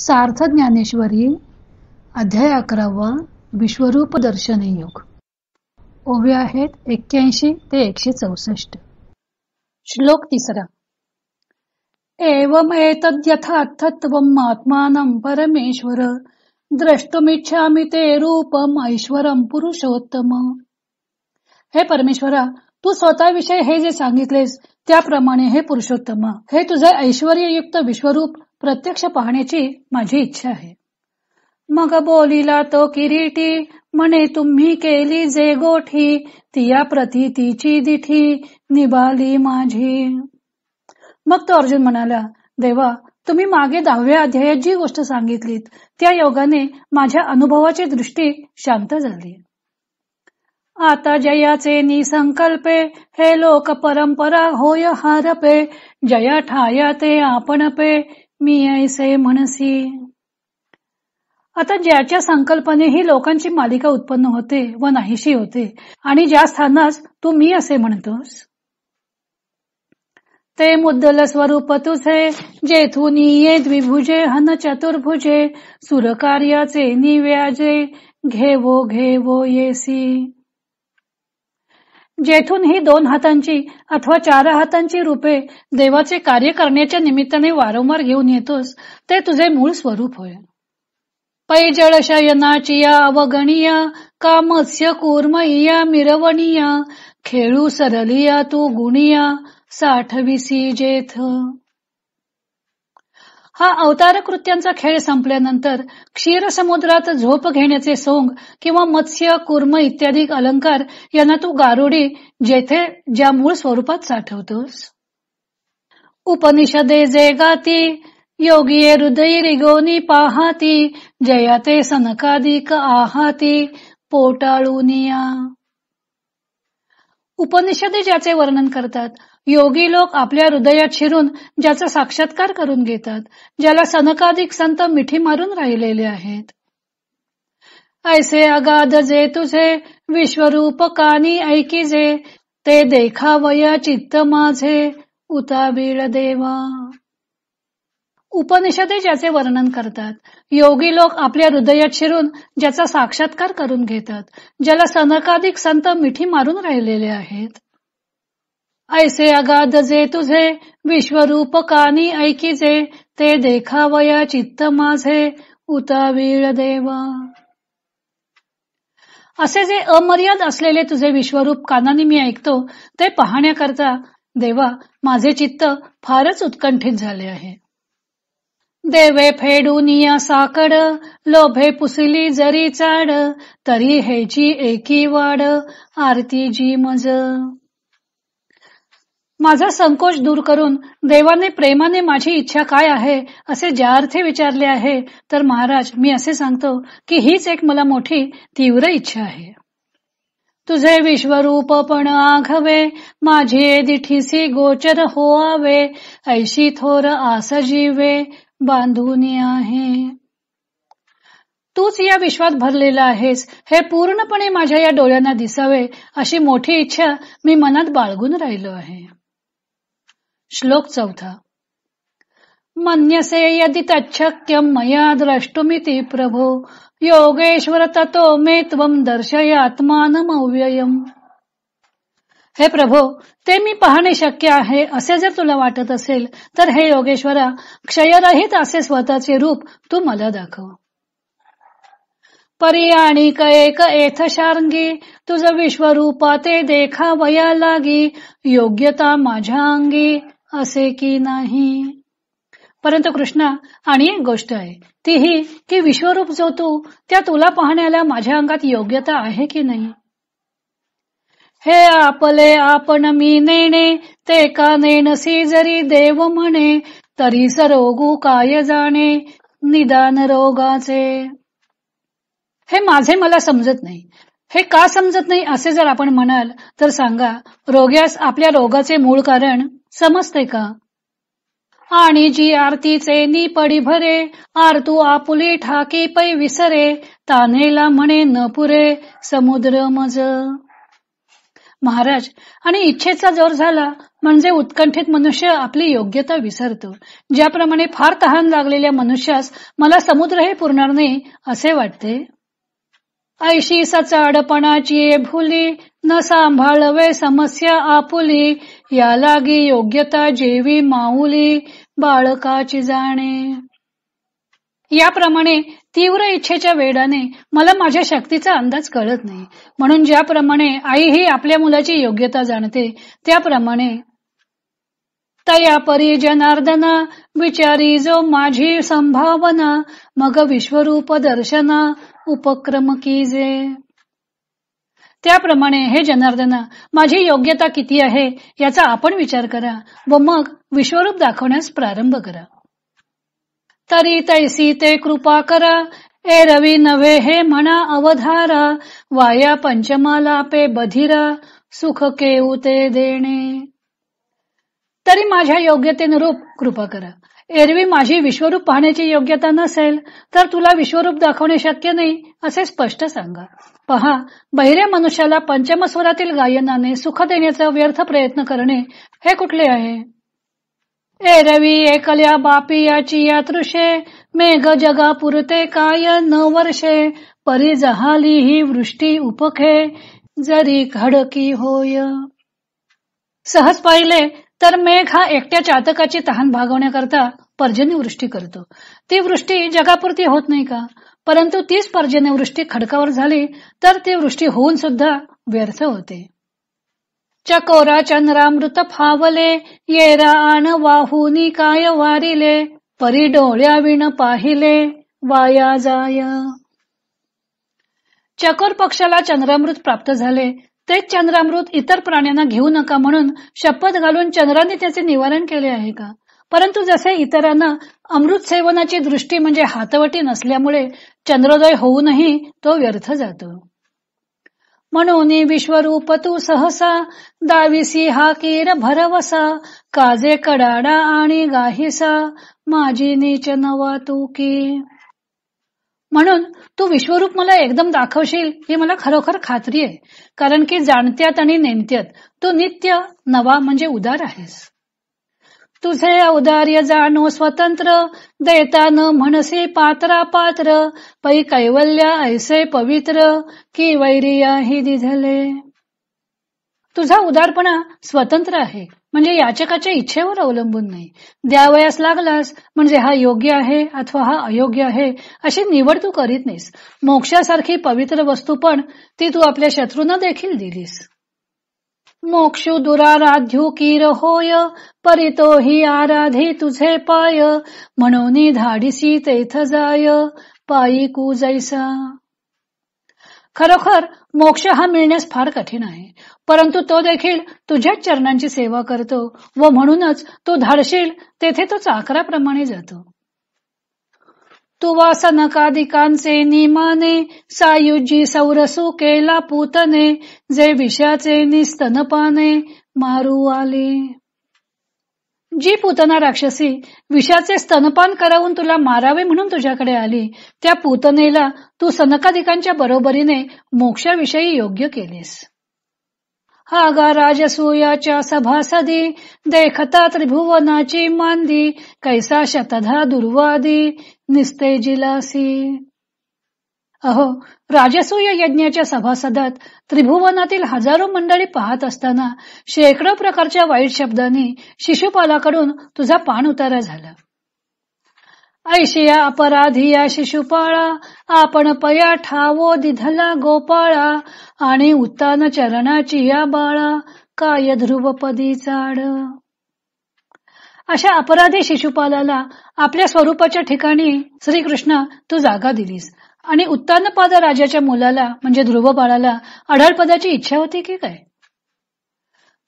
सार्थ ज्ञानेश्वरी अध्याय अकरावा विश्वरूप दर्शन योग ओवे आहेत एक्क्याऐंशी ते एकशे चौसष्ट श्लोक तिसरा एवमेतद्यथार्थत्वम् आत्मानं परमेश्वर द्रष्टुमिच्छामि ते रूपम ऐश्वरम पुरुषोत्तम हे परमेश्वरा तू स्वतःविषयी हे जे सांगितलेस त्याप्रमाणे हे पुरुषोत्तम हे तुझे ऐश्वर्ययुक्त विश्वरूप प्रत्यक्ष पाहण्याची माझी इच्छा आहे मग बोलिला तो किरीटी म्हणे तुम्ही केली जे गोठी तिया प्रति तिची दिठी निभाली माझी मग तो अर्जुन म्हणाला देवा तुम्ही मागे दहाव्या अध्यायात जी गोष्ट सांगितलीत त्या योगाने माझ्या अनुभवाची दृष्टी शांत झाली आता जयाचे निसंकल्पे हे लोक परंपरा होय हारपे जया ठाया ते आपण पे मी ऐसे म्हणसी आता ज्याच्या संकल्पने ही लोकांची मालिका उत्पन्न होते व नाहीशी होते आणि ज्या स्थानास तू मी असे म्हणतोस ते मुद्दल स्वरूप तुझे जेथून ये द्विभुजे हन चतुर्भुजे सुरकार्याचे निव्याजे घेवो घेवो येसी जेथून ही दोन हातांची अथवा चार हातांची रूपे देवाचे कार्य करण्याच्या निमित्ताने वारंवार घेऊन येतोस ते तुझे मूळ स्वरूप होय पै या अवगणिया कामस्य कुर्मिया मिरवणिया खेळू सरलिया तू गुणिया साठविसी जेथ हा अवतार कृत्यांचा खेळ संपल्यानंतर क्षीर समुद्रात झोप घेण्याचे सोंग किंवा मत्स्य कुर्म इत्यादी अलंकार यांना तू गारुडी जेथे ज्या मूळ स्वरूपात साठवतोस उपनिषदे जे गाती योगिये हृदय रिगोनी पाहाती जयाते सनकादिक आहाती पोटाळुनिया उपनिषदे ज्याचे वर्णन करतात योगी लोक आपल्या हृदयात शिरून ज्याचा साक्षात्कार करून घेतात ज्याला सनकाधिक संत मिठी मारून राहिलेले आहेत ऐसे अगाध जे तुझे विश्वरूप कानी ऐकी जे ते देखावया चित्त माझे उताबीळ देवा उपनिषदे ज्याचे वर्णन करतात योगी लोक आपल्या हृदयात शिरून ज्याचा साक्षात्कार करून घेतात ज्याला सनकाधिक संत मिठी मारून राहिलेले आहेत ऐसे अगाध जे तुझे विश्वरूप कानी जे ते देखावया चित्त माझे उतावीळ देवा असे जे अमर्याद असलेले तुझे विश्वरूप कानाने मी ऐकतो ते पाहण्याकरता देवा माझे चित्त फारच उत्कंठित झाले आहे देवे फेडूनिया साकड लोभे पुसली जरी चाड तरी हेची एकी वाड आरती जी मज माझा संकोच दूर करून देवाने प्रेमाने माझी इच्छा काय आहे असे ज्या अर्थी विचारले आहे तर महाराज मी असे सांगतो की हीच एक मला मोठी तीव्र इच्छा आहे तुझे विश्वरूप पण आघवे माझे दिठीसी गोचर होआवे ऐशी थोर आस जीवे बांधून आहे तूच या विश्वात भरलेला आहेस हे पूर्णपणे माझ्या या डोळ्यांना दिसावे अशी मोठी इच्छा मी मनात बाळगून राहिलो आहे श्लोक चौथा मन्यसे यदि तच्छक्यम मया द्रष्टुमिति प्रभो योगेश्वर ततो मे त्वं अव्ययम हे प्रभो ते मी पाहणे शक्य आहे असे जर तुला वाटत असेल तर हे योगेश्वरा क्षयरहित असे स्वतःचे रूप तू मला दाखव परी आणि एक एथ शारंगी तुझ विश्वरूपा ते देखा वया लागी योग्यता माझ्या अंगी असे की नाही परंतु कृष्णा आणि एक गोष्ट आहे तीही ही की विश्वरूप जो तू त्या तुला पाहण्याला माझ्या अंगात योग्यता आहे की नाही हे आपले आपण मी नेणे ते का नेणसी जरी देव म्हणे तरी सरोगू काय जाणे निदान रोगाचे हे माझे मला समजत नाही हे का समजत नाही असे जर आपण म्हणाल तर सांगा रोग्यास आपल्या रोगाचे मूळ कारण समजते का आणि जी आरतीचे नी पडी भरे आरतू आपुली ठाकी पै विसरे तानेला म्हणे न पुरे समुद्र मज महाराज आणि इच्छेचा जोर झाला म्हणजे उत्कंठित मनुष्य आपली योग्यता विसरतो ज्याप्रमाणे फार तहान लागलेल्या मनुष्यास मला समुद्र हे पुरणार नाही असे वाटते ऐशी सचाडपणाची भुली न सांभाळवे समस्या आपुली या लागी योग्यता जेवी माऊली बाळकाची जाणे याप्रमाणे तीव्र इच्छेच्या वेडाने मला माझ्या शक्तीचा अंदाज कळत नाही म्हणून ज्याप्रमाणे आई ही आपल्या मुलाची योग्यता जाणते त्याप्रमाणे तया परी जनार्दना विचारी जो माझी संभावना मग विश्वरूप दर्शना उपक्रम की जे त्याप्रमाणे हे जनार्दना माझी योग्यता किती आहे याचा आपण विचार करा व मग विश्वरूप दाखवण्यास प्रारंभ करा तरी तैसी ते कृपा कर ए रवी नवे हे म्हणा अवधार वाया पंचमाला पे बधिर सुख केऊ ते देणे तरी माझ्या योग्यतेनुरूप कृपा करा एरवी माझी विश्वरूप पाहण्याची योग्यता नसेल तर तुला विश्वरूप दाखवणे शक्य नाही असे स्पष्ट सांगा पहा बहिरे मनुष्याला पंचमस्वरातील गायनाने सुख देण्याचा व्यर्थ प्रयत्न करणे हे कुठले आहे ए रवी एकल्या बापी याची या तृषे मेघ जगा पुरते काय न वर्षे परी जहाली ही वृष्टी उपखे जरी खडकी होय सहज पाहिले तर मेघ हा एकट्या चातकाची तहान भागवण्याकरता पर्जन्यवृष्टी करतो ती वृष्टी जगापुरती होत नाही का परंतु तीच पर्जन्यवृष्टी खडकावर झाली तर ती वृष्टी होऊन सुद्धा व्यर्थ होते चकोरा चंद्रामृत फावले येरा आण वाहुनी काय वारिले परी डोळ्या विण पाहिले वाया जाय चकोर पक्षाला चंद्रामृत प्राप्त झाले तेच चंद्रामृत इतर प्राण्यांना घेऊ नका म्हणून शपथ घालून चंद्राने त्याचे निवारण केले आहे का परंतु जसे इतरांना अमृत सेवनाची दृष्टी म्हणजे हातवटी नसल्यामुळे चंद्रोदय होऊनही तो व्यर्थ जातो म्हणून विश्वरूप तू सहसा दाविसी हा किर भरवसा काजे कडाडा आणि गाहिसा माझी नीच नवा तू की म्हणून तू विश्वरूप मला एकदम दाखवशील ही मला खरोखर खात्री आहे कारण की जाणत्यात आणि नेमत्यात तू नित्य नवा म्हणजे उदार आहेस तुझे औदार्य जाणो स्वतंत्र न म्हणसे पात्रा पात्र पै कैवल्या ऐसे पवित्र कि वैरिया हि दिधले तुझा उदारपणा स्वतंत्र आहे म्हणजे याचकाच्या इच्छेवर अवलंबून नाही द्यावयास लागलास म्हणजे हा योग्य आहे अथवा हा अयोग्य आहे अशी निवड तू करीत नाहीस मोक्षासारखी पवित्र वस्तू पण ती तू आपल्या शत्रूंना देखील दिलीस मोक्षु किर होय परितो ही आराधी तुझे पाय म्हणून धाडीसी तेथ जाय पायी कु जैसा खरोखर मोक्ष हा मिळण्यास फार कठीण आहे परंतु तो देखील तुझ्याच चरणांची सेवा करतो व म्हणूनच तू धाडशील तेथे तो चाकराप्रमाणे जातो तुवा सनकादिकांचे निमाने सायुजी सौरसू केला पूतने जे विषाचे निस्तनपाने मारू आले जी पूतना राक्षसी विषाचे स्तनपान करावून तुला मारावे म्हणून तुझ्याकडे आली त्या पूतनेला तू सनकाधिकांच्या बरोबरीने मोक्षाविषयी योग्य केलीस आगा राजसूयाच्या सभासदी देखता त्रिभुवनाची मांदी कैसा शतधा दुर्वादी निस्ते अहो राजसूय यज्ञाच्या सभासदात त्रिभुवनातील हजारो मंडळी पाहत असताना शेकडो प्रकारच्या वाईट शब्दांनी शिशुपालाकडून तुझा पान उतारा झाला ऐशिया अपराधिया शिशुपाळा आपण पया ठावो दिधला गोपाळा आणि उत्तान चरणाची या बाळा काय ध्रुवपदी चाड अशा अपराधी शिशुपालाला आपल्या स्वरूपाच्या ठिकाणी श्रीकृष्ण तू जागा दिलीस आणि उत्तानपाद राजाच्या मुलाला म्हणजे ध्रुव बाळाला अढळपदाची इच्छा होती की काय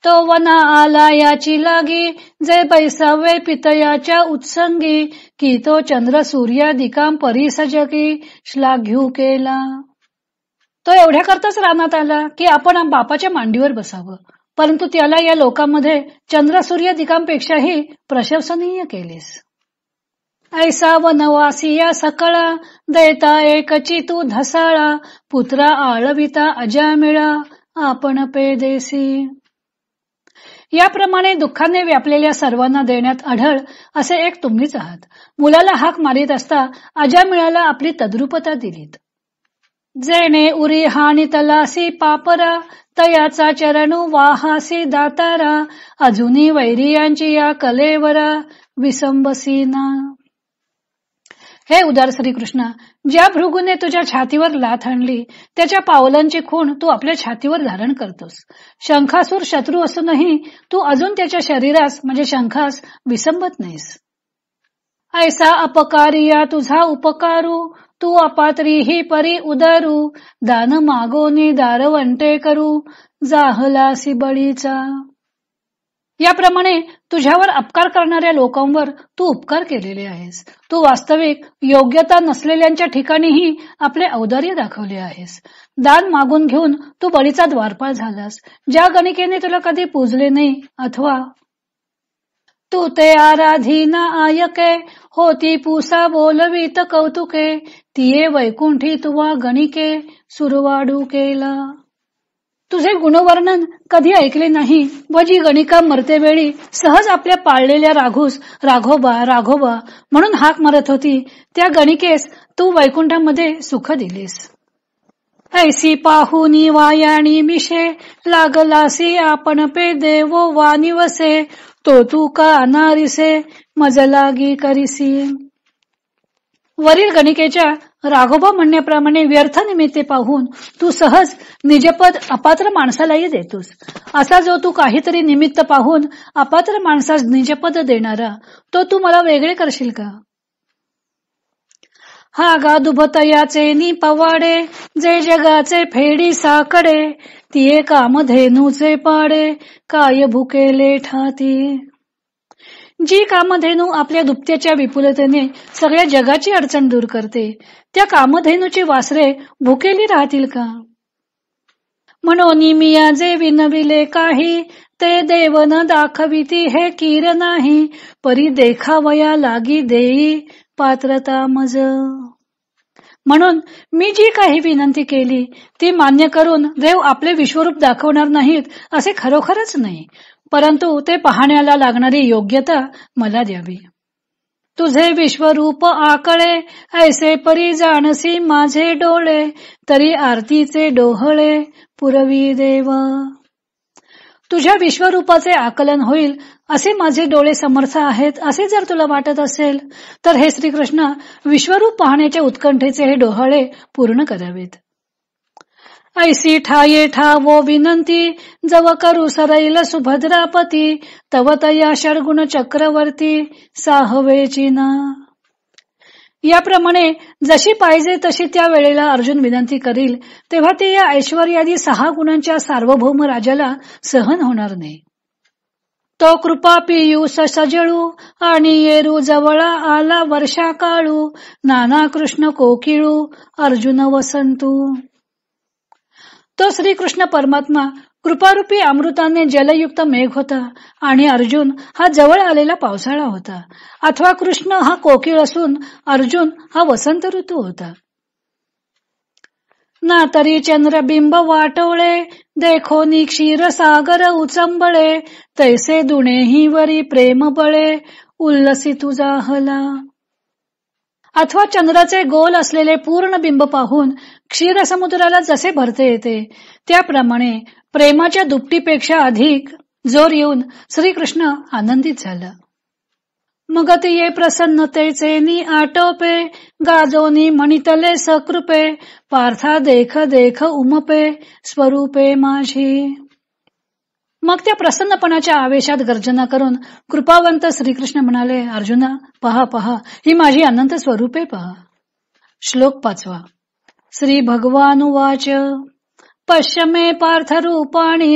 तो वना आला याची लागी जे पैसावे पितयाच्या उत्संगी की तो चंद्र सूर्य दिकाम परिसजकी श्लाघ्यू केला तो एवढ्या करताच रानात आला की आपण बापाच्या मांडीवर बसावं परंतु त्याला या लोकांमध्ये चंद्र सूर्य दिकांपेक्षाही प्रशंसनीय केलीस ऐसा वनवासिया सकळा दैता एकची तू धसाळा पुत्रा आळविता मिळा आपण पेदेसी याप्रमाणे दुःखाने व्यापलेल्या सर्वांना देण्यात आढळ असे एक तुम्हीच आहात मुलाला हाक मारित असता मिळाला आपली तद्रुपता दिलीत जेणे उरी हानी तलासी पापरा तयाचा चरणू वाहासी दातारा अजूनी वैरियांची या कलेवरा ना हे उदार श्री कृष्णा ज्या भृगूने तुझ्या छातीवर लाथ आणली त्याच्या पावलांची खूण तू आपल्या छातीवर धारण करतोस शंखासूर शत्रू असूनही तू अजून त्याच्या शरीरास म्हणजे शंखास विसंबत नाहीस ऐसा अपकारिया तुझा उपकारू तू अपात्री ही परी उदारू दान मागोनी दार वंटे करू जाहलासी बळीचा याप्रमाणे तुझ्यावर अपकार करणाऱ्या लोकांवर तू उपकार केलेले आहेस तू वास्तविक योग्यता नसलेल्यांच्या ठिकाणीही आपले औदार्य दाखवले आहेस दान मागून घेऊन तू बळीचा द्वारपाळ झालास ज्या गणिकेने तुला कधी पूजले नाही अथवा तू ते आराधीना आयके होती पुसा बोलवीत कौतुके तिये वैकुंठी तुवा गणिके सुरवाडू केला तुझे गुणवर्णन कधी ऐकले नाही व जी गणिका मरते वेळी सहज आपल्या पाळलेल्या राघूस राघोबा राघोबा म्हणून हाक मारत होती त्या गणिकेस तू वैकुंठामध्ये सुख दिलीस ऐसी पाहुनी वायाणी मिशे लागलासी आपण पे देवो वा तो तू का अनारिसे मजलागी करीसी वरील गणिकेच्या राघोबा म्हणण्याप्रमाणे व्यर्थ निमित्ते पाहून तू सहज निजपद अपात्र माणसालाही देतोस असा जो तू काहीतरी निमित्त पाहून अपात्र माणसास निजपद देणारा तो तू मला वेगळे करशील का हा गा दुभतयाचे नि पवाडे जे जगाचे फेडी साकडे तिये कामधेनूचे पाडे काय भुकेले ठाती जी कामधेनु आपल्या दुप्त्याच्या विपुलतेने सगळ्या जगाची अडचण दूर करते त्या कामधेनूची वासरे भुकेली राहतील का म्हणून मी जे विनविले काही ते देवन दाखविती हे किर नाही परी देखावया लागी देई पात्रता मज म्हणून मी जी काही विनंती केली ती मान्य करून देव आपले विश्वरूप दाखवणार नाहीत असे खरोखरच नाही परंतु ते पाहण्याला लागणारी योग्यता मला द्यावी तुझे विश्वरूप आकळे ऐसे परी जाणसी माझे डोळे तरी आरतीचे डोहळे पुरवी देव तुझ्या विश्वरूपाचे आकलन होईल असे माझे डोळे समर्थ आहेत असे जर तुला वाटत असेल तर हे श्रीकृष्ण विश्वरूप पाहण्याच्या उत्कंठेचे हे डोहळे पूर्ण करावेत ऐसी ठा ठा वो विनंती जव करू सरैल सुभद्रापती तवतया षडगुण चक्रवर्ती साहवेची ना याप्रमाणे जशी पाहिजे तशी त्या वेळेला अर्जुन विनंती करील तेव्हा ते या ऐश्वर्यादी सहा गुणांच्या सार्वभौम राजाला सहन होणार नाही तो कृपा पियू सजळू आणि येरू जवळा आला वर्षा काळू नाना कृष्ण कोकिळू अर्जुन वसंतू तो श्री कृष्ण परमात्मा कृपारूपी अमृताने जलयुक्त मेघ होता आणि अर्जुन हा जवळ आलेला पावसाळा होता अथवा कृष्ण हा कोकिळ असून अर्जुन हा वसंत ऋतू होता ना तरी चंद्रबिंब वाटवळे नि क्षीर सागर उचंबळे तैसे दुणेही वरी प्रेम बळे उल्लसी तुझा हला अथवा चंद्राचे गोल असलेले पूर्ण बिंब पाहून क्षीर समुद्राला जसे भरते येते त्याप्रमाणे प्रेमाच्या दुपटीपेक्षा अधिक जोर येऊन श्रीकृष्ण आनंदित झाला मग ते ये प्रसन्नतेचे नि आटोपे गाजोनी मणितले सकृपे पार्था देख देख उमपे स्वरूपे माझी मग त्या प्रसन्नपणाच्या आवेशात गर्जना करून कृपावंत श्रीकृष्ण म्हणाले अर्जुना पहा पहा ही माझी अनंत स्वरूपे पहा श्लोक पाचवा श्री भगवानुवाच पश्य मे पार्थरूपाणि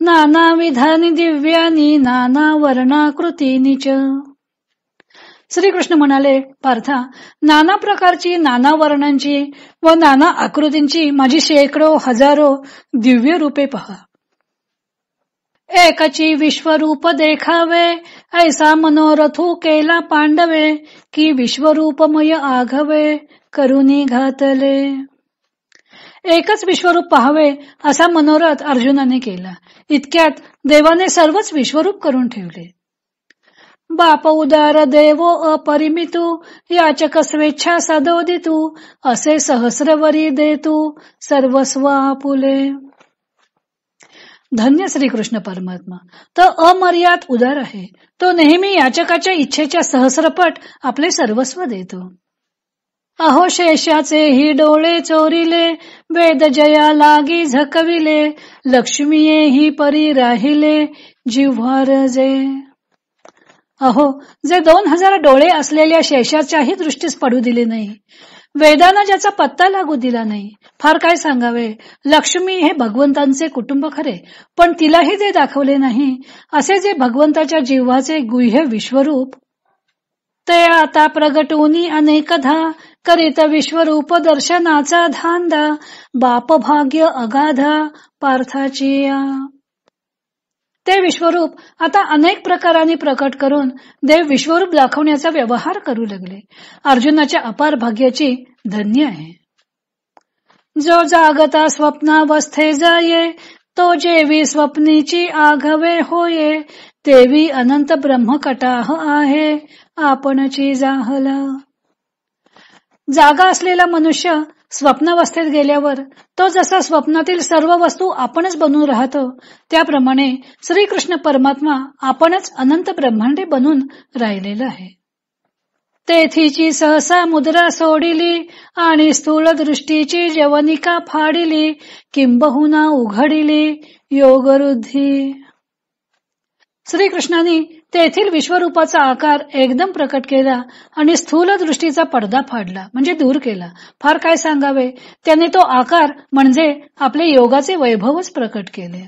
नानाविधानी नानाविधानि नाना वर्णाकृतीनी च कृष्ण म्हणाले पार्था नाना प्रकारची नाना वर्णांची व नाना आकृतींची माझी शेकडो हजारो दिव्य रूपे पहा एकची विश्वरूप देखावे ऐसा मनोरथू केला पांडवे की विश्वरूपमय आघवे करुनी घातले एकच विश्वरूप पाहावे असा मनोरथ अर्जुनाने केला इतक्यात देवाने सर्वच विश्वरूप करून ठेवले बाप उदार देवो अपरिमितू याचक स्वेच्छा सदोदितू असे सहस्रवरी देतू सर्वस्व आपुले धन्य श्री कृष्ण परमात्मा तर अमर्याद उदार आहे तो नेहमी याचकाच्या इच्छेच्या सहस्रपट आपले सर्वस्व देतो अहो शेषाचे ही डोळे चोरीले, वेद जया लागी झकविले लक्ष्मीये हि परी राहिले जिव्हारजे अहो जे दोन हजार डोळे असलेल्या शेषाच्याही दृष्टीस पडू दिले नाही वेदांना ज्याचा पत्ता लागू दिला नाही फार काय सांगावे लक्ष्मी हे भगवंतांचे कुटुंब खरे पण तिलाही ते दाखवले नाही असे जे भगवंताच्या जीवाचे गुह्य विश्वरूप ते आता प्रगटोनी अनेकधा करीत विश्वरूप दर्शनाचा धांदा बापभाग्य अगाधा पार्थाची ते विश्वरूप आता अनेक प्रकारांनी प्रकट करून देव विश्वरूप दाखवण्याचा व्यवहार करू लागले अर्जुनाच्या अपार भाग्याची धन्य आहे जो जागता स्वप्नावस्थे जाये तो जेवी स्वप्नीची आघवे होये तेवी अनंत ब्रह्मकटाह आहे आपणची जाहला जागा असलेला मनुष्य स्वप्नावस्थेत गेल्यावर तो जसा स्वप्नातील सर्व वस्तू आपणच बनून राहतो त्याप्रमाणे श्रीकृष्ण परमात्मा आपणच अनंत ब्रह्मांडे बनून राहिलेला आहे तेथीची सहसा मुद्रा सोडिली आणि स्थूल दृष्टीची जवनिका फाडिली किंबहुना उघडिली योगरुद्धी श्रीकृष्णाने तेथील विश्वरूपाचा आकार एकदम प्रकट केला आणि स्थूल दृष्टीचा पडदा फाडला म्हणजे दूर केला फार काय सांगावे त्याने तो आकार म्हणजे आपले योगाचे वैभवच प्रकट केले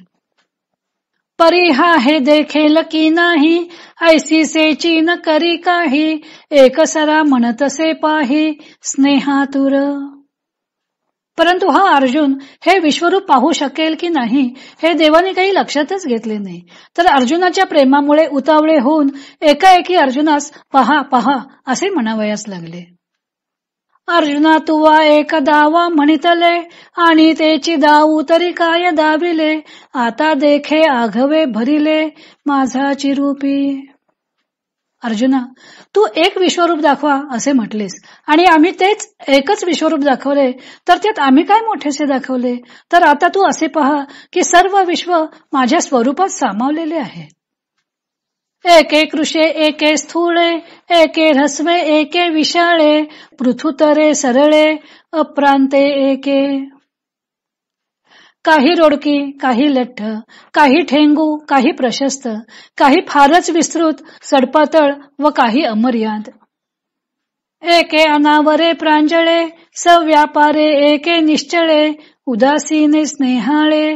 परिहा हे देखेल की नाही ऐसी से न करी काही एकसरा म्हणतसे पाही स्नेहातुर परंतु हा अर्जुन हे विश्वरूप पाहू शकेल की नाही हे देवाने काही लक्षातच घेतले नाही तर अर्जुनाच्या प्रेमामुळे उतावळे होऊन एकाएकी अर्जुनास पहा पहा असे म्हणावयास लागले अर्जुना तुवा एक दावा म्हणितले आणि तेची दाऊ तरी काय दाविले आता देखे आघवे भरिले माझा चिरूपी अर्जुना तू एक विश्वरूप दाखवा असे म्हटलेस आणि आम्ही तेच एकच विश्वरूप दाखवले तर त्यात आम्ही काय मोठेसे दाखवले तर आता तू असे पहा की सर्व विश्व माझ्या स्वरूपात सामावलेले आहे एके कृषे एके स्थूळे एके ह्रस्वे एके विशाळे पृथुतरे सरळे अप्रांते एके काही रोडकी काही लठ्ठ काही ठेंगू काही प्रशस्त काही फारच विस्तृत सडपातळ व काही अमर्याद एके अनावरे प्रांजळे सव्यापारे एके निश्चळे उदासीने स्नेहाळे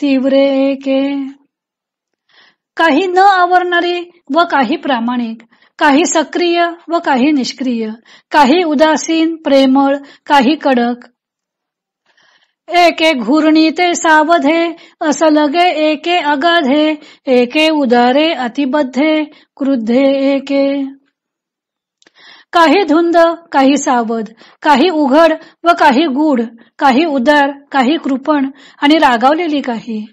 तीव्रे एके काही न आवरणारी व काही प्रामाणिक काही सक्रिय व काही निष्क्रिय काही उदासीन प्रेमळ काही कडक एके घुरणी ते सावधे असलगे एके अगाधे एके उदारे अतिबद्धे क्रुद्धे एके काही धुंद काही सावध काही उघड व काही गुढ काही उदार काही कृपण आणि रागावलेली काही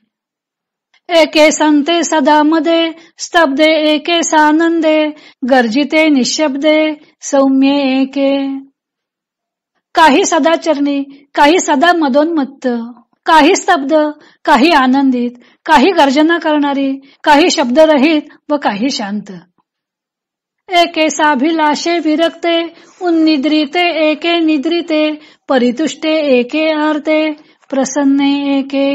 एके संते सदा सदामध्ये स्तब्दे एके सानंदे गर्जिते निशब्दे सौम्ये एके काही सदाचरणी काही सदा मदोन्मत्त काही स्तब्ध काही आनंदित काही गर्जना करणारी काही शब्दरहित व काही शांत एके साभिलाशे विरक्ते उन्निद्रिते एके निद्रिते परितुष्टे एके आरते, प्रसन्ने एके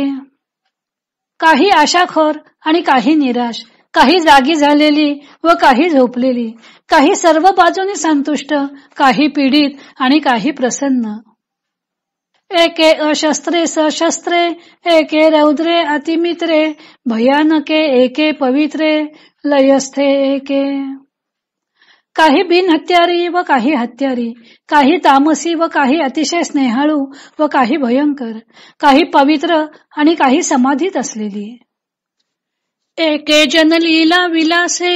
काही आशाखोर आणि काही निराश काही जागी झालेली व काही झोपलेली काही सर्व बाजूनी संतुष्ट काही पीडित आणि काही प्रसन्न एके अशस्त्रे सशस्त्रे एके रौद्रे अतिमित्रे भयानके एके पवित्रे लयस्थे एके काही बिन हत्यारी व काही हत्यारी काही तामसी व काही अतिशय स्नेहाळू व काही भयंकर काही पवित्र आणि काही समाधीत असलेली एके जन लीला विलासे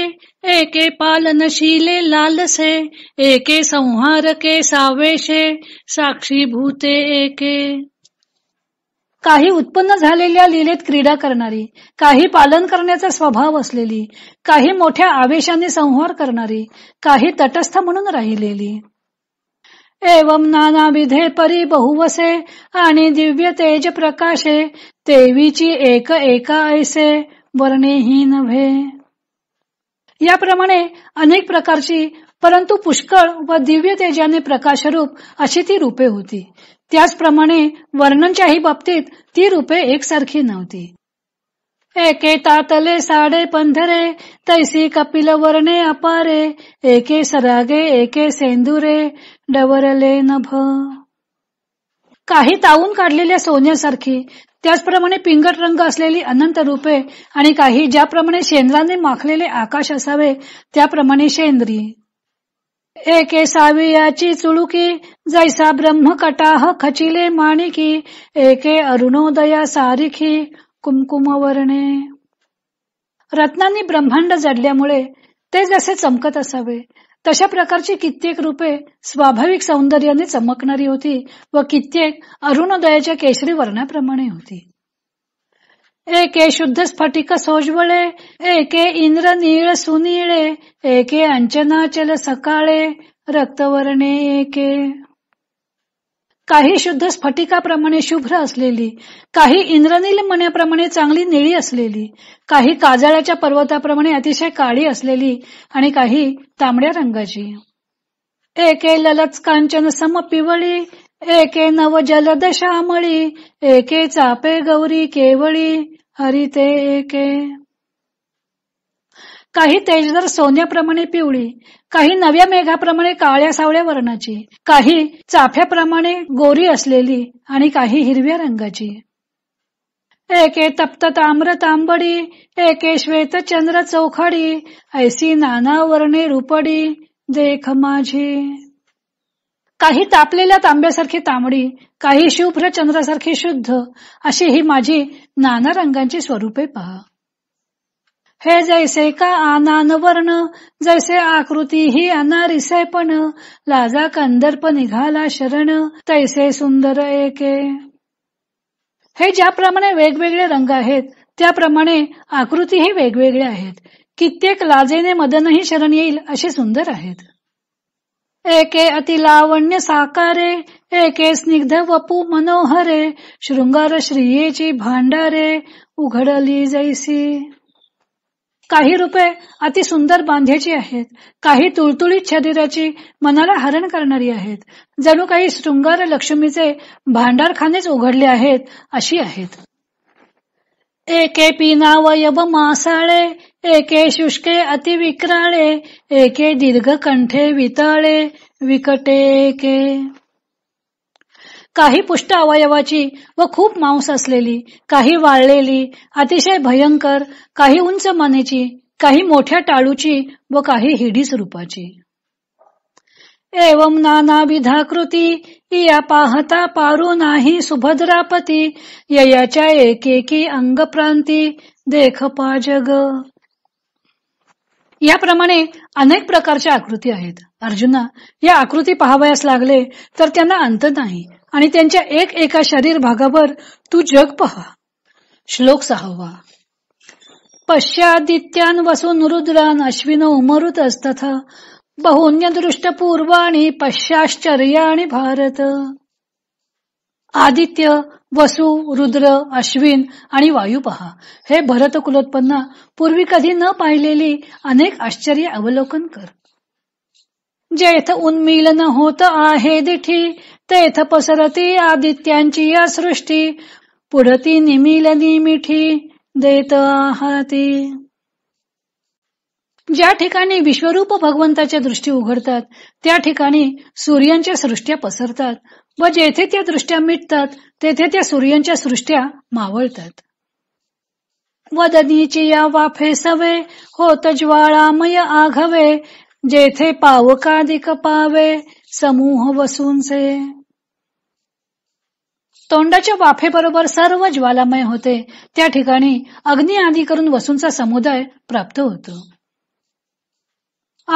एके पालनशीले लालसे एके के सावेशे साक्षी भूते एके काही उत्पन्न झालेल्या लीलेत क्रीडा करणारी काही पालन करण्याचा स्वभाव असलेली काही मोठ्या आवेशाने संहार करणारी काही तटस्थ म्हणून राहिलेली एवम नानाविधे परी बहुवसे आणि दिव्य तेज प्रकाशे तेवीची एक एका ऐसे वर्णेही नव्हे याप्रमाणे अनेक प्रकारची परंतु पुष्कळ व दिव्य तेजाने प्रकाशरूप अशी ती रूपे होती त्याचप्रमाणे वर्णनच्याही बाबतीत ती रूपे एकसारखी नव्हती एके तातले साडे पंधरे तैसी कपिल वर्णे अपारे एके सरागे एके सेंदुरे डवरले नभ काही ताऊन काढलेल्या सोन्यासारखी त्याचप्रमाणे पिंगट रंग असलेली अनंत रूपे आणि काही ज्याप्रमाणे शेंद्राने माखलेले आकाश असावे त्याप्रमाणे शेंद्री एके सावियाची चुळुकी जैसा कटाह खचिले माणिकी एके अरुणोदया सारिखी कुमकुमवर्णे रत्नांनी ब्रह्मांड जडल्यामुळे ते जसे चमकत असावे तशा प्रकारची कित्येक रूपे स्वाभाविक सौंदर्याने चमकणारी होती व कित्येक अरुणोदयाच्या केशरी वर्णाप्रमाणे होती एके शुद्ध स्फटिक सोजवळे एके इंद्र नीळ सुनीळे एके अंचनाचल सकाळे रक्तवर्णे एके काही शुद्ध स्फटिकाप्रमाणे शुभ्र असलेली काही इंद्रनील मण्याप्रमाणे चांगली निळी असलेली काही काजळाच्या पर्वताप्रमाणे अतिशय काळी असलेली आणि काही तांबड्या रंगाची एके ललच कांचन सम पिवळी एके नव जलद श्यामळी एके चापे गौरी केवळी हरिते ते एके काही तेजदर सोन्याप्रमाणे पिवळी काही नव्या मेघाप्रमाणे काळ्या सावळ्या वर्णाची काही चाफ्याप्रमाणे गोरी असलेली आणि काही हिरव्या रंगाची एक तप्त ताम्र तांबडी एक श्वेत चंद्र चौखडी ऐसी नाना वर्णे रुपडी देख माझी काही तापलेल्या तांब्यासारखी तांबडी काही शुभ्र चंद्रासारखी शुद्ध अशी ही माझी नाना रंगांची स्वरूपे पहा हे जैसे का आनान वर्ण जैसे आकृती ही अनारिसे पण लाजा कंदर्प निघाला शरण तैसे सुंदर एके हे ज्याप्रमाणे वेगवेगळे रंग आहेत त्याप्रमाणे आकृतीही वेगवेगळे आहेत कित्येक लाजेने मदनही शरण येईल असे सुंदर आहेत एके अति लावण्य साकारे एके स्निग्ध वपू मनोहरे शृंगार श्रियेची भांडारे उघडली जैसी काही रुपये अति सुंदर बांध्याची आहेत काही तुळतुळीत शरीराची मनाला हरण करणारी आहेत जणू काही शृंगार लक्ष्मीचे भांडारखानेच उघडले आहेत अशी आहेत एके पिनावयव मासाळे एके शुष्के अतिविक्राळे एके दीर्घ कंठे वितळे विकटे के काही पुष्ट अवयवाची व खूप मांस असलेली काही वाळलेली अतिशय भयंकर काही उंच मानेची काही मोठ्या टाळूची व काही हिडी स्वरूपाची एवम नानाविधा कृती या पाहता पारू नाही सुभद्रापती ययाच्या एकेकी अंगप्रांती देख पा जग याप्रमाणे अनेक प्रकारच्या आकृती आहेत अर्जुना या आकृती पाहावयास लागले तर त्यांना अंत नाही आणि त्यांच्या एक एका शरीर भागावर तू जग पहा श्लोक सहावा पश्चादित्यान वसून रुद्रान अश्विन उमरुत तथा पूर्व पूर्वाणी पश्चाश्चर्य आणि भारत आदित्य वसु रुद्र अश्विन आणि वायू पहा हे भरत कुलोत्पन्ना पूर्वी कधी न पाहिलेली अनेक आश्चर्य अवलोकन कर जेथ उन्मिलन होत आहे दिठी तेथ पसरती आदित्यांची या सृष्टी पुढती निमिलनी मिठी देत आहाती ज्या ठिकाणी विश्वरूप भगवंताच्या दृष्टी उघडतात त्या ठिकाणी सूर्यांच्या सृष्ट्या पसरतात व जेथे त्या दृष्ट्या मिटतात तेथे त्या सूर्यांच्या सृष्ट्या मावळतात वदनीची या वाफे सवे होत ज्वाळामय आघवे जेथे पावकादिक पावे समूह वसूंचे तोंडाच्या वाफेबरोबर सर्व ज्वालामय होते त्या ठिकाणी अग्नि आदी करून वसूंचा समुदाय प्राप्त होतो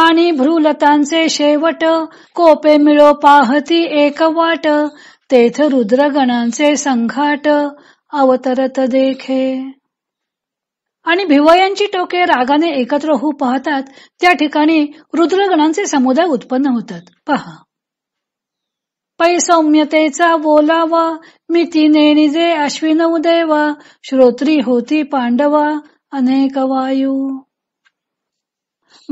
आणि भ्रूलतांचे शेवट कोपे मिळो पाहती एक वाट तेथ रुद्रगणांचे संघाट अवतरत देखे आणि भिवयांची टोके रागाने एकत्र होऊ पाहतात त्या ठिकाणी रुद्रगणांचे समुदाय उत्पन्न होतात पहा सौम्यतेचा बोलावा मिती निजे अश्विन उदेव श्रोत्री होती पांडवा अनेक वायू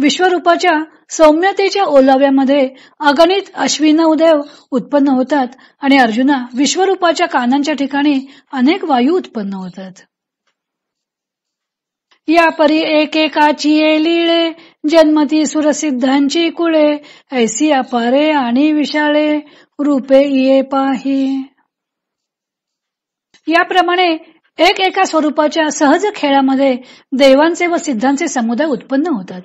विश्वरूपाच्या सौम्यतेच्या ओलाव्यामध्ये अगणित अश्विन उदेव उत्पन्न होतात आणि अर्जुना विश्वरूपाच्या कानांच्या ठिकाणी अनेक वायू उत्पन्न होतात या परी एकेकाची लिळे जन्मती सुरसिद्धांची कुळे ऐसी अपारे आणि विशाळे रूपे ये पाही याप्रमाणे एक एका स्वरूपाच्या सहज खेळामध्ये देवांचे व सिद्धांचे समुदाय उत्पन्न होतात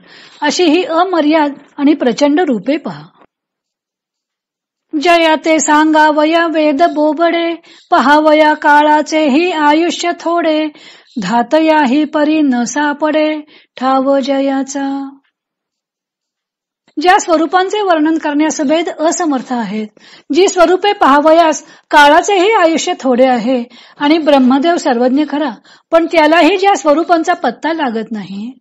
अशी ही अमर्याद आणि प्रचंड रूपे पहा जया ते सांगावया वेद बोबडे पहावया काळाचे ही आयुष्य थोडे धातया ही परी न सापडे ठाव जयाचा ज्या स्वरूपांचे वर्णन करण्यास भेद असमर्थ आहेत जी स्वरूपे पाहावयास काळाचेही आयुष्य थोडे आहे आणि ब्रह्मदेव सर्वज्ञ खरा पण त्यालाही ज्या स्वरूपांचा पत्ता लागत नाही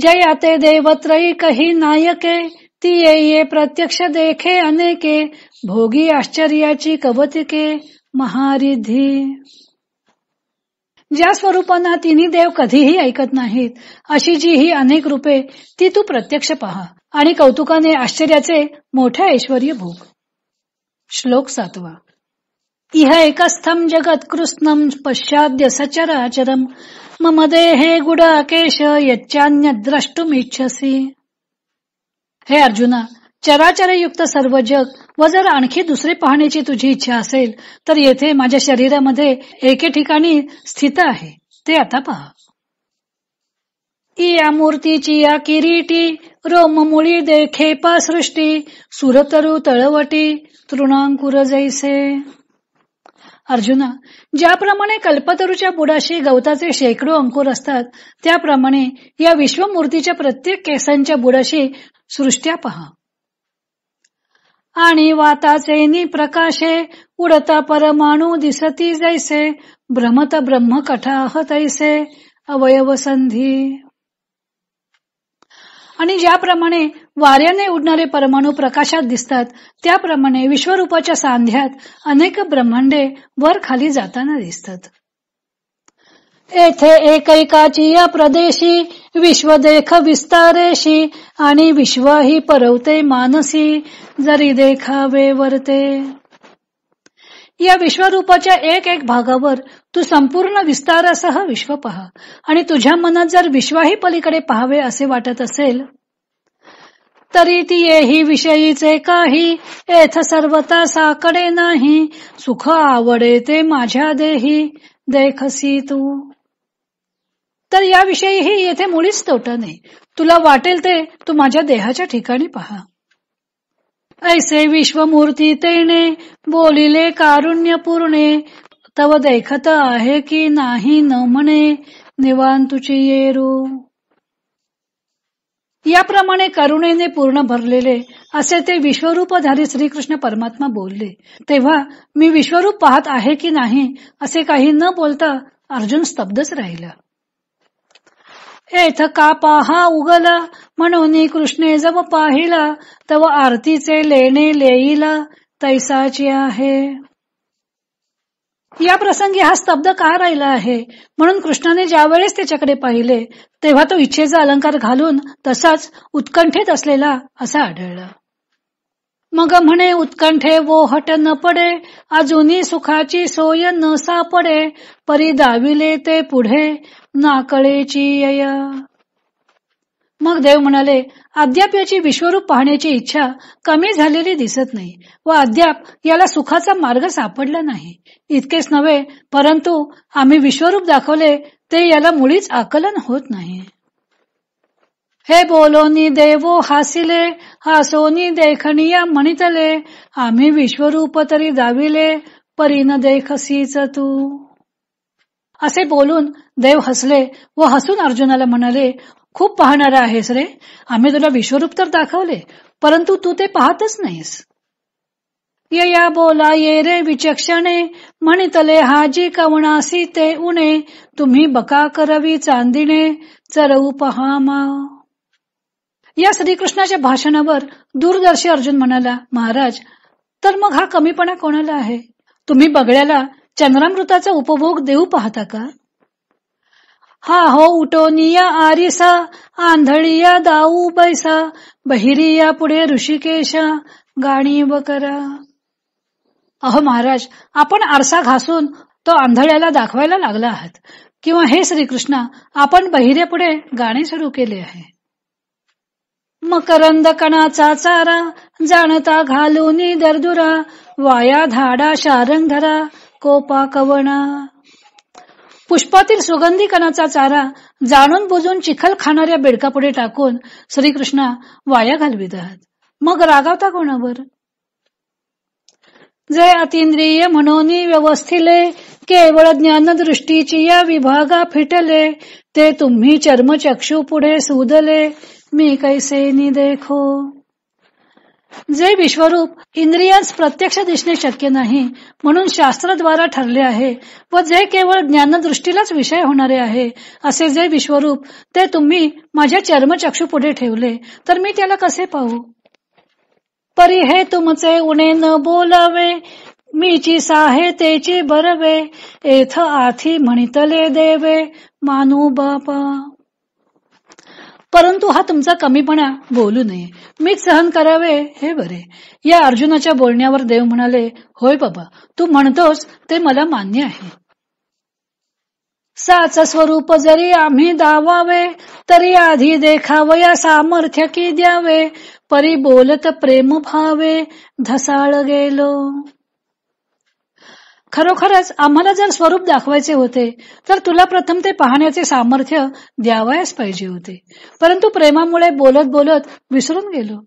जयाते देवत्रयी कही नायके ती ये प्रत्यक्ष देखे अनेके भोगी आश्चर्याची कवतिके महारिधी ज्या स्वरूपांना तिन्ही देव कधीही ऐकत नाहीत अशी जी ही अनेक रूपे ती तू प्रत्यक्ष पहा आणि कौतुकाने आश्चर्याचे मोठे ऐश्वर भोग श्लोक सातवा इह एकस्थम जगत कृष्णम पश्चाद्य सचराचरम मम देहे गुड अकेश यच्चान्य द्रष्टुम इच्छसी हे अर्जुना चराचरयुक्त सर्व जग व जर आणखी दुसरे पाहण्याची तुझी इच्छा असेल तर येथे माझ्या शरीरामध्ये एके ठिकाणी स्थित आहे ते आता पहा इया मूर्तीची या किरीटी रोममुळी देखेपा सृष्टी सुरतरू तळवटी तृणांकुर जैसे अर्जुना ज्याप्रमाणे कल्पतरूच्या बुडाशी गवताचे शेकडो अंकुर असतात त्याप्रमाणे या विश्वमूर्तीच्या प्रत्येक केसांच्या बुडाशी सृष्ट्या पहा आणि वाताचे प्रकाशे उडता परमाणू दिसती जैसे भ्रमत ब्रह्म कठाह तैसे अवयव संधी आणि ज्याप्रमाणे वाऱ्याने उडणारे परमाणू प्रकाशात दिसतात त्याप्रमाणे विश्वरूपाच्या सांध्यात अनेक ब्रह्मांडे वर खाली जाताना दिसतात येथे एकैकाची या प्रदेशी विश्व देख विस्तारेशी आणि विश्व ही परवते मानसी जरी देखावे वरते या विश्वरूपाच्या एक एक भागावर तू संपूर्ण विस्तारासह विश्व पहा आणि तुझ्या मनात जर विश्वाही पलीकडे पहावे असे वाटत असेल तरी ती येही विषयीचे काही एथ सर्वता साकडे नाही सुख आवडे ते माझ्या देही देखसी तू तर याविषयीही येथे मुळीच तोटा नाही तुला वाटेल ते तू माझ्या देहाच्या ठिकाणी पहा ऐसे विश्वमूर्ती तेने बोलिले कारुण्य पूर्णे तव देखत आहे की नाही न म्हणे निवांतुची येरू याप्रमाणे करुणेने पूर्ण भरलेले असे ते विश्वरूपधारी श्रीकृष्ण परमात्मा बोलले तेव्हा मी विश्वरूप पाहत आहे की नाही असे काही न बोलता अर्जुन स्तब्धच राहिला एथ का पाहा उगला म्हणून कृष्णे जब पाहिला तव आरतीचे लेणे लेईला तैसाची आहे या प्रसंगी हा स्तब्ध का राहिला आहे म्हणून कृष्णाने ज्यावेळेस त्याच्याकडे पाहिले तेव्हा तो इच्छेचा अलंकार घालून तसाच उत्कंठेत असलेला असा आढळला मग म्हणे उत्कंठे वो हट न पडे अजूनही सुखाची सोय न सापडे परी दाविले ते पुढे नाकळेची मग देव म्हणाले अद्याप याची विश्वरूप पाहण्याची इच्छा कमी झालेली दिसत नाही व अद्याप याला सुखाचा मार्ग सापडला नाही इतकेच नव्हे परंतु आम्ही विश्वरूप दाखवले ते याला मुळीच आकलन होत नाही हे बोलोनी देवो हासिले हासोनी देखणी म्हणितले आम्ही विश्वरूप तरी दाविले परीन देखसीच तू असे बोलून देव हसले व हसून अर्जुनाला म्हणाले खूप पाहणारा आहेस रे आम्ही तुला विश्वरूप तर दाखवले परंतु तू ते पाहतच नाहीस ये या बोला ये रे विचक्षणे म्हणितले हाजी कवणासी ते उणे तुम्ही बका करवी चांदिने चरऊ पहामा या श्रीकृष्णाच्या भाषणावर दूरदर्शी अर्जुन म्हणाला महाराज तर मग हा कमीपणा कोणाला आहे तुम्ही बगड्याला चंद्रामृताचा उपभोग देऊ पाहता का हा हो उटोनिया आरिसा आंधळीया दाऊ बैसा बहिरिया पुढे ऋषिकेशा गाणी बकरा अहो महाराज आपण आरसा घासून तो आंधळ्याला दाखवायला लागला आहात किंवा हे श्रीकृष्णा आपण बहिरे पुढे गाणे सुरू केले आहे मकरंद कणाचा चारा जाणता घालून दरदुरा वाया धाडा शारंग कवणा पुष्पातील सुगंधी कणाचा चारा जाणून बुजून चिखल खाणाऱ्या बेडकापुढे टाकून श्रीकृष्णा वाया घालवित आहात मग रागावता कोणावर जे अतिंद्रिय म्हणून व्यवस्थिले केवळ ज्ञान दृष्टीची या विभागा फिटले ते तुम्ही चर्मचक्षु पुढे सुदले मी कैसे नि देखो जे विश्वरूप इंद्रियास प्रत्यक्ष दिसणे शक्य नाही म्हणून शास्त्रद्वारा ठरले आहे व जे केवळ ज्ञानदृष्टीलाच विषय होणारे आहे असे जे विश्वरूप ते तुम्ही माझ्या चर्मचक्षू पुढे ठेवले तर मी त्याला कसे पाहू परी हे तुमचे उणे न बोलावे मीची साहे तेची बरवे एथ आथी म्हणितले देवे मानू बापा परंतु हा तुमचा कमीपणा बोलू नये मी सहन करावे हे बरे या अर्जुनाच्या बोलण्यावर देव म्हणाले होय बाबा तू म्हणतोस ते मला मान्य आहे साच स्वरूप जरी आम्ही दावावे तरी आधी देखावया सामर्थ्य की द्यावे परी बोलत प्रेम भावे धसाळ गेलो खरोखरच आम्हाला जर स्वरूप दाखवायचे होते तर तुला प्रथम ते पाहण्याचे सामर्थ्य द्यावयास पाहिजे होते परंतु प्रेमामुळे बोलत बोलत विसरून गेलो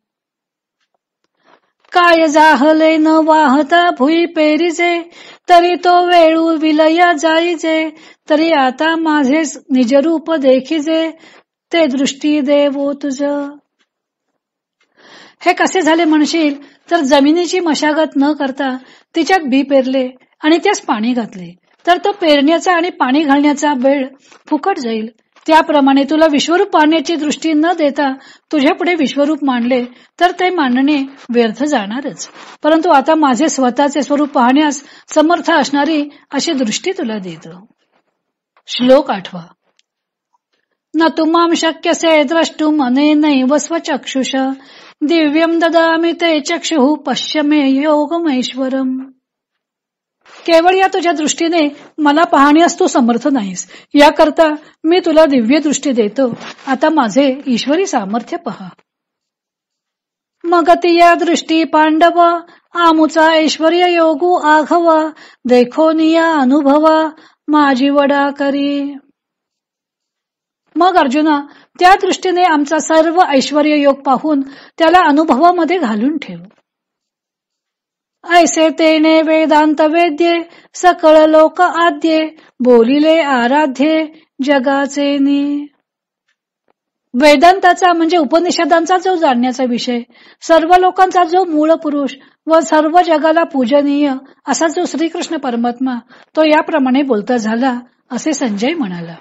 काय जाहले न वाहता भुई पेरीचे तरी तो वेळू विलया जाईचे तरी आता माझे निजरूप देखीजे ते दृष्टी देवो तुझ हे कसे झाले म्हणशील तर जमिनीची मशागत न करता तिच्यात बी पेरले आणि त्यास पाणी घातले तर तो पेरण्याचा आणि पाणी घालण्याचा वेळ फुकट जाईल त्याप्रमाणे तुला विश्वरूप पाहण्याची दृष्टी न देता तुझ्या पुढे विश्वरूप मांडले तर ते मांडणे व्यर्थ जाणारच परंतु आता माझे स्वतःचे स्वरूप पाहण्यास समर्थ असणारी अशी दृष्टी तुला देतो श्लोक आठवा न तुमाम शक्य से द्रष्टुम स्व स्वचक्षुष दिव्यम ददामि ते पश्चिमे योग योगमेश्वरम केवळ या तुझ्या दृष्टीने मला पाहण्यास तू समर्थ नाहीस याकरता मी तुला दिव्य दृष्टी देतो आता माझे ईश्वरी सामर्थ्य पहा मग ती या दृष्टी पांडव आमुचा ऐश्वर्य योगू आघवा देखोनिया अनुभवा माझी वडा करी मग अर्जुना त्या दृष्टीने आमचा सर्व ऐश्वर्य योग पाहून त्याला अनुभवामध्ये घालून ठेव ऐसे तेने वेदांत वेद्य सकळ लोक आद्ये बोलिले आराध्य जगाचे नी वेदांताचा म्हणजे उपनिषदांचा जो जाणण्याचा विषय सर्व लोकांचा जो मूळ पुरुष व सर्व जगाला पूजनीय असा जो श्रीकृष्ण परमात्मा तो याप्रमाणे बोलता झाला असे संजय म्हणाला